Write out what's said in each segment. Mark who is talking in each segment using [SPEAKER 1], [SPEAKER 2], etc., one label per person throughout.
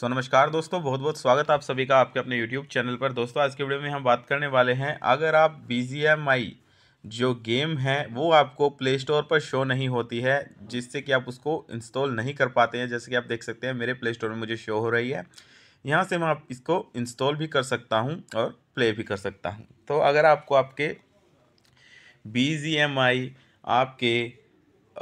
[SPEAKER 1] सो नमस्कार दोस्तों बहुत बहुत स्वागत आप सभी का आपके अपने यूट्यूब चैनल पर दोस्तों आज के वीडियो में हम बात करने वाले हैं अगर आप बी जो गेम है वो आपको प्ले स्टोर पर शो नहीं होती है जिससे कि आप उसको इंस्टॉल नहीं कर पाते हैं जैसे कि आप देख सकते हैं मेरे प्ले स्टोर में मुझे शो हो रही है यहाँ से मैं आप इसको इंस्टॉल भी कर सकता हूँ और प्ले भी कर सकता हूँ तो अगर आपको आपके बी आपके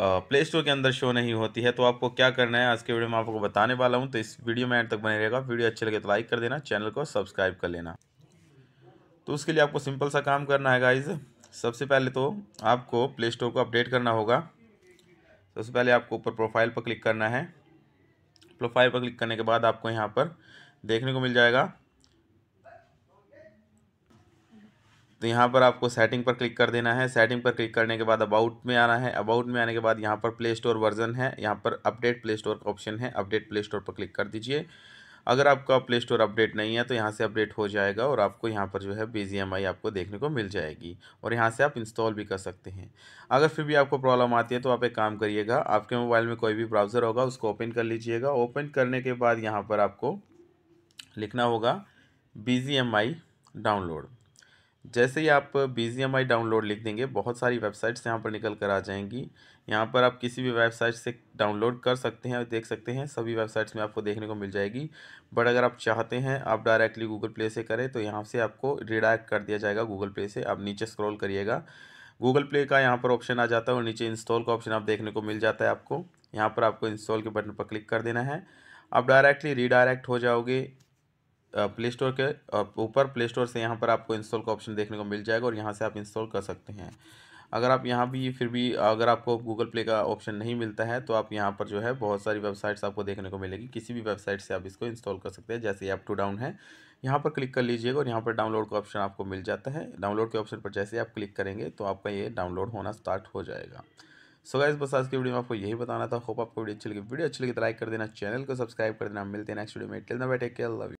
[SPEAKER 1] प्ले स्टोर के अंदर शो नहीं होती है तो आपको क्या करना है आज के वीडियो में आपको बताने वाला हूँ तो इस वीडियो में एंड तक बने रहेगा वीडियो अच्छे लगे तो लाइक कर देना चैनल को सब्सक्राइब कर लेना तो उसके लिए आपको सिंपल सा काम करना है गाइज सबसे पहले तो आपको प्ले स्टोर को अपडेट करना होगा सबसे पहले आपको ऊपर प्रोफाइल पर क्लिक करना है प्रोफाइल पर क्लिक करने के बाद आपको यहाँ पर देखने को मिल जाएगा तो यहाँ पर आपको सेटिंग पर क्लिक कर देना है सेटिंग पर क्लिक करने के बाद अबाउट में आना है अबाउट में आने के बाद यहाँ पर प्ले स्टोर वर्जन है यहाँ पर अपडेट प्ले स्टोर का ऑप्शन है अपडेट प्ले स्टोर पर क्लिक कर दीजिए अगर आपका प्ले स्टोर अपडेट नहीं है तो यहाँ से अपडेट हो जाएगा और आपको यहाँ पर जो है बी आपको देखने को मिल जाएगी और यहाँ से आप इंस्टॉल भी कर सकते हैं अगर फिर भी आपको प्रॉब्लम आती है तो आप एक काम करिएगा आपके मोबाइल में कोई भी ब्राउज़र होगा उसको ओपन कर लीजिएगा ओपन करने के बाद यहाँ पर आपको लिखना होगा बी डाउनलोड जैसे ही आप बी डाउनलोड लिख देंगे बहुत सारी वेबसाइट्स यहाँ पर निकल कर आ जाएंगी यहाँ पर आप किसी भी वेबसाइट से डाउनलोड कर सकते हैं और देख सकते हैं सभी वेबसाइट्स में आपको देखने को मिल जाएगी बट अगर आप चाहते हैं आप डायरेक्टली गूगल प्ले से करें तो यहाँ से आपको रिडायरेक्ट कर दिया जाएगा गूगल प्ले से आप नीचे स्क्रॉल करिएगा गूगल प्ले का यहाँ पर ऑप्शन आ जाता है और नीचे इंस्टॉल का ऑप्शन आप देखने को मिल जाता है आपको यहाँ पर आपको इंस्टॉल के बटन पर क्लिक कर देना है आप डायरेक्टली रीडायरेक्ट हो जाओगे प्ले स्टोर के ऊपर प्ले स्टोर से यहाँ पर आपको इंस्टॉल का ऑप्शन देखने को मिल जाएगा और यहाँ से आप इंस्टॉल कर सकते हैं अगर आप यहाँ भी फिर भी अगर आपको गूगल प्ले का ऑप्शन नहीं मिलता है तो आप यहाँ पर जो है बहुत सारी वेबसाइट्स आपको देखने को मिलेगी किसी भी वेबसाइट से आप इसको इंस्टॉल कर सकते हैं जैसे ऐप टू डाउन है यहाँ पर क्लिक कर लीजिएगा और यहाँ पर डाउनलोड का ऑप्शन आपको मिल जाता है डाउनलोड के ऑप्शन पर जैसे आप क्लिक करेंगे तो आपका ये डाउनलोड होना स्टार्ट हो जाएगा सो गाइस बस आज की वीडियो में आपको यही बताना था होप आपको वीडियो अच्छी लगी वीडियो अच्छी लगी तो लाइक कर देना चैनल को सब्सक्राइब कर देना मिलते हैं नेक्स्ट वीडियो में till then take care love